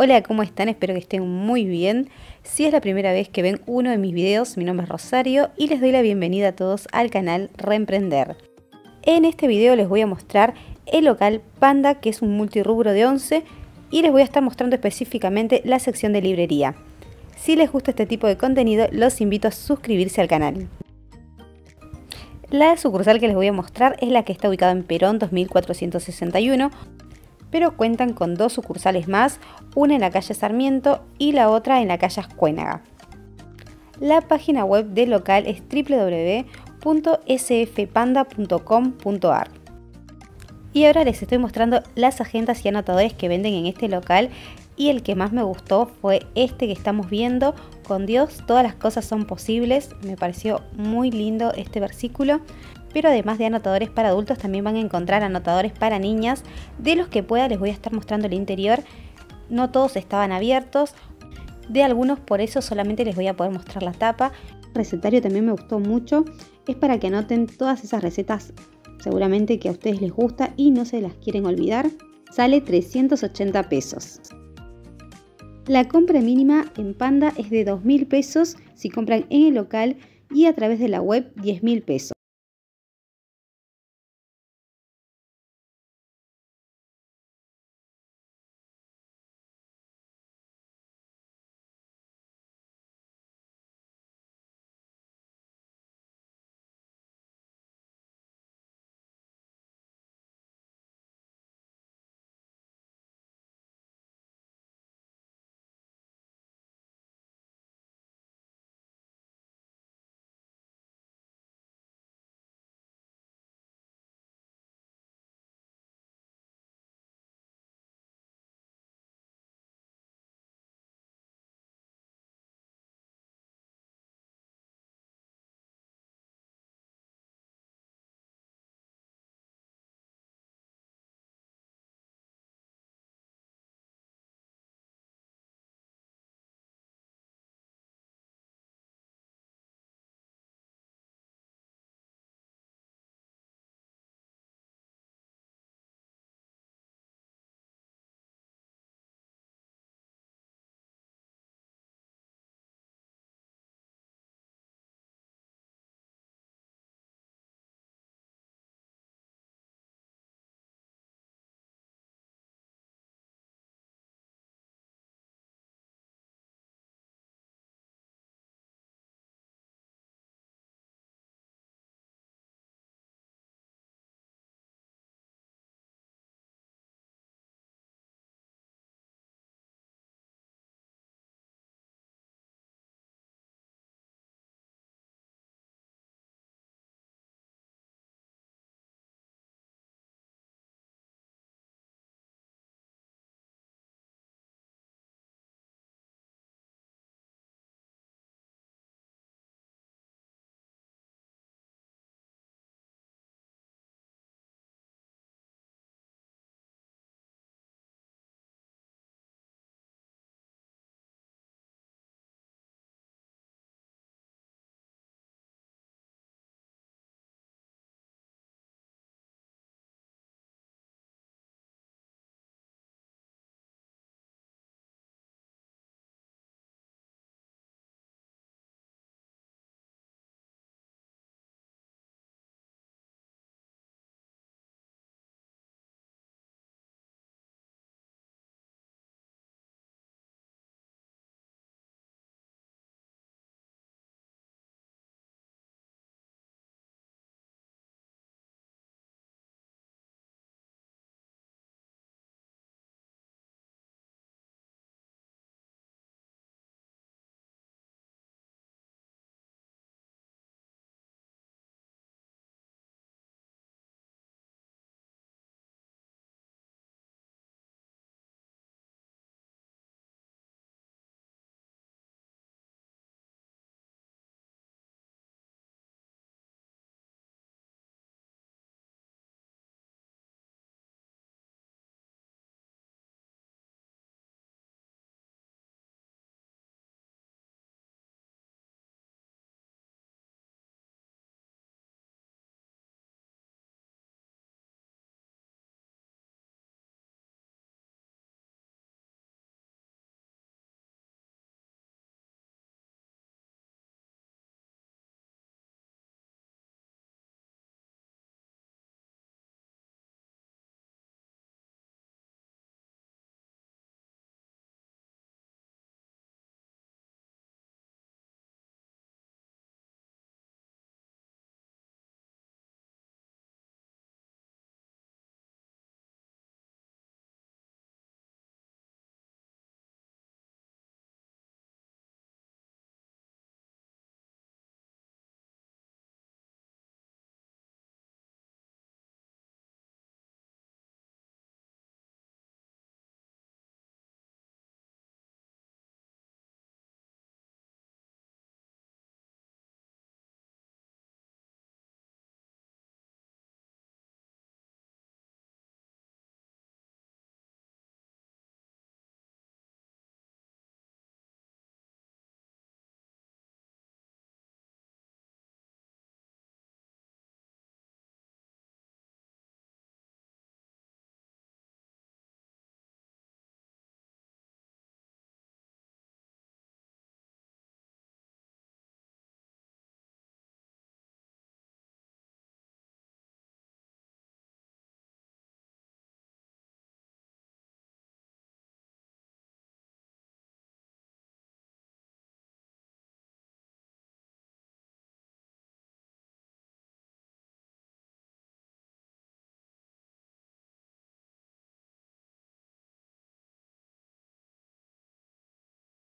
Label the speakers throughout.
Speaker 1: Hola, ¿cómo están? Espero que estén muy bien. Si es la primera vez que ven uno de mis videos, mi nombre es Rosario y les doy la bienvenida a todos al canal Reemprender. En este video les voy a mostrar el local Panda, que es un multirrubro de 11, y les voy a estar mostrando específicamente la sección de librería. Si les gusta este tipo de contenido, los invito a suscribirse al canal. La sucursal que les voy a mostrar es la que está ubicada en Perón 2461, pero cuentan con dos sucursales más, una en la calle Sarmiento y la otra en la calle Escuénaga. La página web del local es www.sfpanda.com.ar. Y ahora les estoy mostrando las agendas y anotadores que venden en este local y el que más me gustó fue este que estamos viendo, con Dios todas las cosas son posibles, me pareció muy lindo este versículo pero además de anotadores para adultos también van a encontrar anotadores para niñas, de los que pueda les voy a estar mostrando el interior, no todos estaban abiertos, de algunos por eso solamente les voy a poder mostrar la tapa. El recetario también me gustó mucho, es para que anoten todas esas recetas seguramente que a ustedes les gusta y no se las quieren olvidar. Sale 380 pesos. La compra mínima en Panda es de 2.000 pesos si compran en el
Speaker 2: local y a través de la web 10.000 pesos.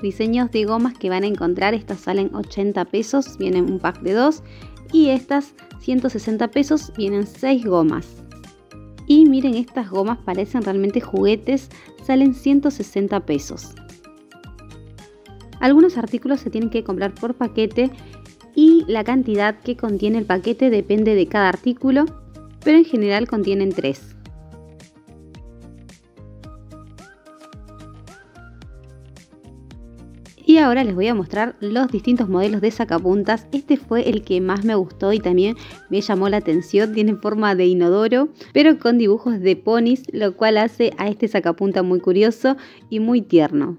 Speaker 2: diseños de gomas que van a encontrar. Estas salen 80 pesos,
Speaker 1: vienen un pack de dos y estas 160 pesos vienen 6 gomas. Y miren, estas gomas parecen realmente juguetes, salen 160 pesos. Algunos artículos se tienen que comprar por paquete y la cantidad que contiene el paquete depende de cada artículo, pero en general contienen 3. ahora les voy a mostrar los distintos modelos de sacapuntas. Este fue el que más me gustó y también me llamó la atención. Tiene forma de inodoro, pero con dibujos de ponis, lo cual hace a este sacapunta muy curioso y muy tierno.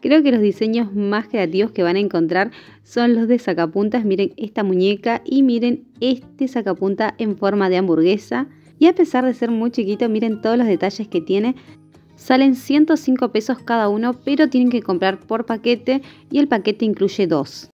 Speaker 1: Creo que los diseños más creativos que van a encontrar son los de sacapuntas. Miren esta muñeca y miren este sacapunta en forma de hamburguesa. Y a pesar de ser muy chiquito, miren todos los detalles que tiene. Salen 105 pesos
Speaker 2: cada uno, pero tienen que comprar por paquete y el paquete incluye dos.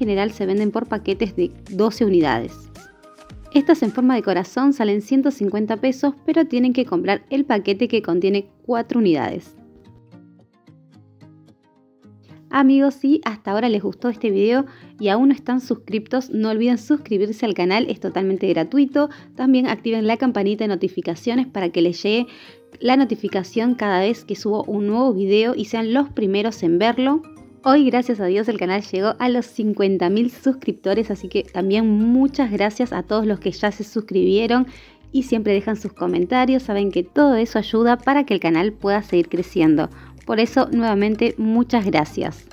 Speaker 2: general se venden por paquetes de 12 unidades. Estas en forma de
Speaker 1: corazón salen 150 pesos, pero tienen que comprar el paquete que contiene 4 unidades. Amigos, si hasta ahora les gustó este video y aún no están suscriptos, no olviden suscribirse al canal, es totalmente gratuito. También activen la campanita de notificaciones para que les llegue la notificación cada vez que subo un nuevo video y sean los primeros en verlo. Hoy, gracias a Dios, el canal llegó a los 50.000 suscriptores, así que también muchas gracias a todos los que ya se suscribieron y siempre dejan sus comentarios. Saben que todo eso ayuda para que el canal pueda seguir
Speaker 2: creciendo. Por eso, nuevamente, muchas gracias.